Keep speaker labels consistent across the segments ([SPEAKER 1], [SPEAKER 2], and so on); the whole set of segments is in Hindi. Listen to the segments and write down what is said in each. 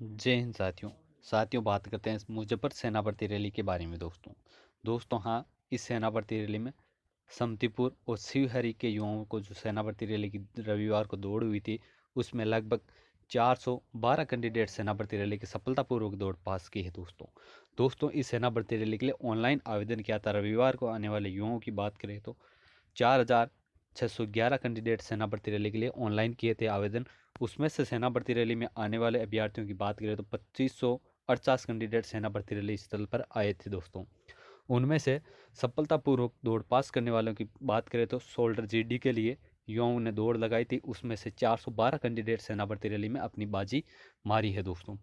[SPEAKER 1] जय हिंद साथियों साथियों बात करते हैं मुजफ्फर भर्ती रैली के बारे में दोस्तों दोस्तों हाँ इस भर्ती रैली में समतीपुर और शिवहरी के युवाओं को जो भर्ती रैली की रविवार को दौड़ हुई थी उसमें लगभग 412 कैंडिडेट भर्ती रैली की सफलतापूर्वक दौड़ पास की है दोस्तों दोस्तों इस भर्ती रैली के लिए ऑनलाइन आवेदन किया था रविवार को आने वाले युवाओं की बात करें तो चार हज़ार 611 कैंडिडेट सेना भर्ती रैली के लिए ऑनलाइन किए थे आवेदन उसमें से सेना भर्ती रैली में आने वाले अभ्यर्थियों की बात करें तो पच्चीस कैंडिडेट सेना भर्ती रैली स्थल पर आए थे दोस्तों उनमें से सफलतापूर्वक दौड़ पास करने वालों की बात करें तो शोल्डर जीडी के लिए युवाओं ने दौड़ लगाई थी उसमें से 412 कैंडिडेट सेना भर्ती रैली में अपनी बाजी मारी है दोस्तों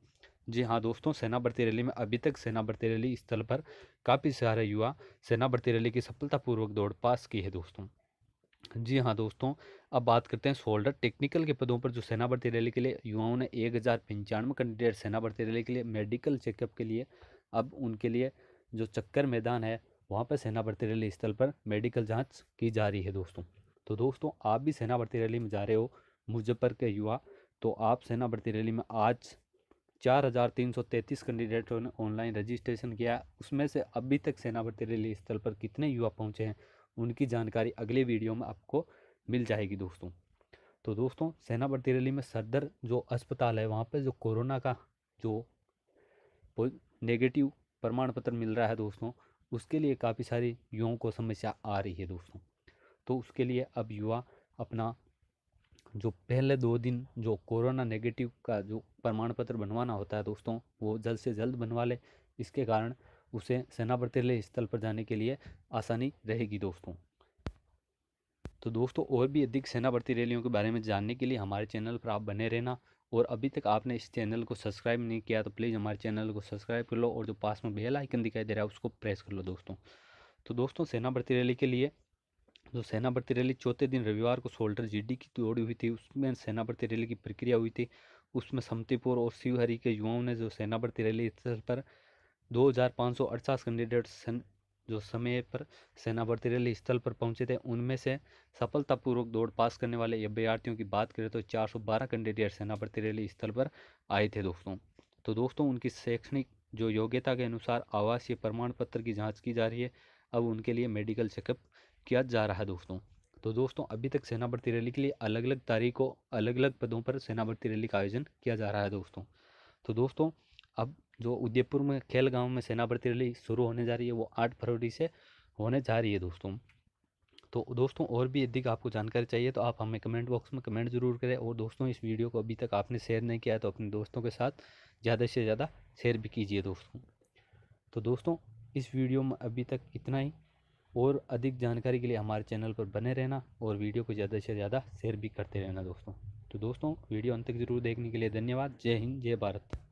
[SPEAKER 1] जी हाँ दोस्तों सेना भर्ती रैली में अभी तक सेना भर्ती रैली स्थल पर काफ़ी सारे युवा सेना भर्ती रैली की सफलतापूर्वक दौड़ पास की है दोस्तों जी हाँ दोस्तों अब बात करते हैं सोल्डर टेक्निकल के पदों पर जो सेना भर्ती रैली के लिए युवाओं ने एक हज़ार पंचानवे कैंडिडेट सेना भर्ती रैली के लिए मेडिकल चेकअप के लिए अब उनके लिए जो चक्कर मैदान है वहाँ पर सेना भर्ती रैली स्थल पर मेडिकल जाँच की जा रही है दोस्तों तो दोस्तों आप भी सेना भर्ती रैली में जा रहे हो मुजफ्फर के युवा तो आप सेना भर्ती रैली में आज चार हज़ार तीन सौ तैंतीस कैंडिडेटों ने ऑनलाइन रजिस्ट्रेशन किया उसमें से अभी तक सेना भर्ती रैली स्थल पर कितने युवा पहुंचे हैं उनकी जानकारी अगले वीडियो में आपको मिल जाएगी दोस्तों तो दोस्तों सेना भर्ती रैली में सदर जो अस्पताल है वहाँ पर जो कोरोना का जो नेगेटिव प्रमाण पत्र मिल रहा है दोस्तों उसके लिए काफ़ी सारी युवाओं को समस्या आ रही है दोस्तों तो उसके लिए अब युवा अपना जो पहले दो दिन जो कोरोना नेगेटिव का जो प्रमाण पत्र बनवाना होता है दोस्तों वो जल्द से जल्द बनवा ले इसके कारण उसे सेनापति स्थल पर जाने के लिए आसानी रहेगी दोस्तों तो दोस्तों और भी अधिक सेना भर्ती रैलियों के बारे में जानने के लिए हमारे चैनल पर आप बने रहना और अभी तक आपने इस चैनल को सब्सक्राइब नहीं किया तो प्लीज़ हमारे चैनल को सब्सक्राइब कर लो और जो पास में बेल आइकन दिखाई दे रहा है उसको प्रेस कर लो दोस्तों तो दोस्तों सेना भर्ती रैली के लिए जो सेना भर्ती रैली चौथे दिन रविवार को सोल्डर जीडी की तोड़ी हुई थी उसमें सेना भर्ती रैली की प्रक्रिया हुई थी उसमें समतीपुर और शिवहरी के युवाओं ने जो सेना भर्ती रैली स्थल पर दो हजार पाँच सौ कैंडिडेट जो समय पर सेना भर्ती रैली स्थल पर पहुंचे थे उनमें से सफलतापूर्वक दौड़ पास करने वाले अभ्यार्थियों की बात करें तो 412 कैंडिडेट सेना भर्ती रैली स्थल पर आए थे दोस्तों तो दोस्तों उनकी शैक्षणिक जो योग्यता के अनुसार आवासीय प्रमाण पत्र की जाँच की जा रही है अब उनके लिए मेडिकल चेकअप किया जा रहा है दोस्तों तो दोस्तों अभी तक सेना भर्ती रैली के लिए अलग अलग तारीखों अलग अलग पदों पर सेना भर्ती रैली का आयोजन किया जा रहा है दोस्तों तो दोस्तों अब जो उदयपुर में खेल गांव में सेना भर्ती रैली शुरू होने जा रही है वो आठ फरवरी से होने जा रही है दोस्तों तो दोस्तों और भी यदि आपको जानकारी चाहिए तो आप हमें कमेंट बॉक्स में कमेंट ज़रूर करें और दोस्तों इस वीडियो को अभी तक आपने शेयर नहीं किया तो अपने दोस्तों के साथ ज़्यादा से ज़्यादा शेयर भी कीजिए दोस्तों तो दोस्तों इस वीडियो में अभी तक इतना ही और अधिक जानकारी के लिए हमारे चैनल पर बने रहना और वीडियो को ज़्यादा से ज़्यादा शेयर भी करते रहना दोस्तों तो दोस्तों वीडियो अंत तक ज़रूर देखने के लिए धन्यवाद जय हिंद जय भारत